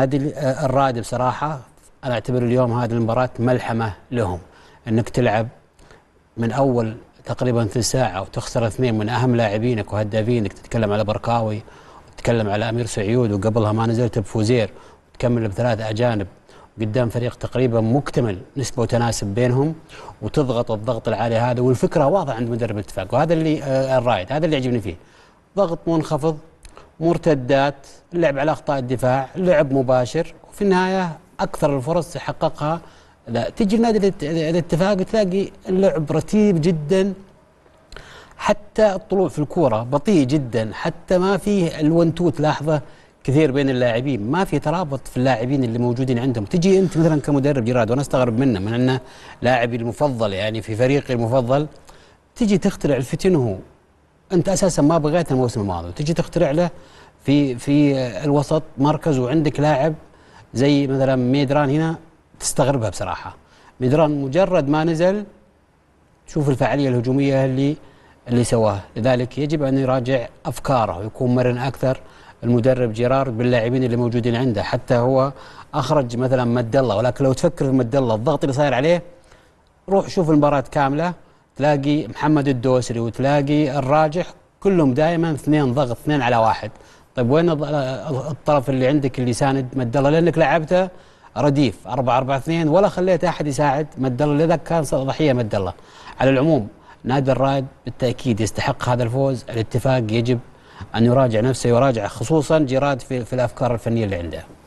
نادي آه، الرائد بصراحه انا اعتبر اليوم هذه المباراه ملحمه لهم انك تلعب من اول تقريبا ثلث ساعه وتخسر اثنين من اهم لاعبينك وهدافينك تتكلم على بركاوي وتتكلم على امير سعيود وقبلها ما نزلت بفوزير وتكمل بثلاث اجانب قدام فريق تقريبا مكتمل نسبه وتناسب بينهم وتضغط الضغط العالي هذا والفكره واضحه عند مدرب الاتفاق وهذا اللي آه، الرائد هذا اللي يعجبني فيه ضغط منخفض مرتدات اللعب على اخطاء الدفاع لعب مباشر وفي النهايه اكثر الفرص يحققها لا تجي النادي الاتفاق تلاقي اللعب رتيب جدا حتى الطلوع في الكوره بطيء جدا حتى ما فيه الون تو تلاحظه كثير بين اللاعبين ما في ترابط في اللاعبين اللي موجودين عندهم تجي انت مثلا كمدرب جراد وانا استغرب منه من انه لاعبي المفضل يعني في فريقي المفضل تجي تخترع الفتن وهو انت اساسا ما بغيت الموسم الماضي وتجي تخترع له في في الوسط مركز وعندك لاعب زي مثلا ميدران هنا تستغربها بصراحه ميدران مجرد ما نزل شوف الفعاليه الهجوميه اللي اللي سواه لذلك يجب ان يراجع افكاره ويكون مرن اكثر المدرب جيرارد باللاعبين اللي موجودين عنده حتى هو اخرج مثلا مد الله ولكن لو تفكر في مد الله الضغط اللي صاير عليه روح شوف المباراه كامله تلاقي محمد الدوسري وتلاقي الراجح كلهم دائما اثنين ضغط اثنين على واحد طيب وين الطرف اللي عندك اللي يساند مد الله لانك لعبته رديف 4 4 2 ولا خليت احد يساعد مد الله لذلك كان ضحيه مد الله على العموم نادي الرائد بالتاكيد يستحق هذا الفوز الاتفاق يجب ان يراجع نفسه يراجع خصوصا جيراد في, في الافكار الفنيه اللي عنده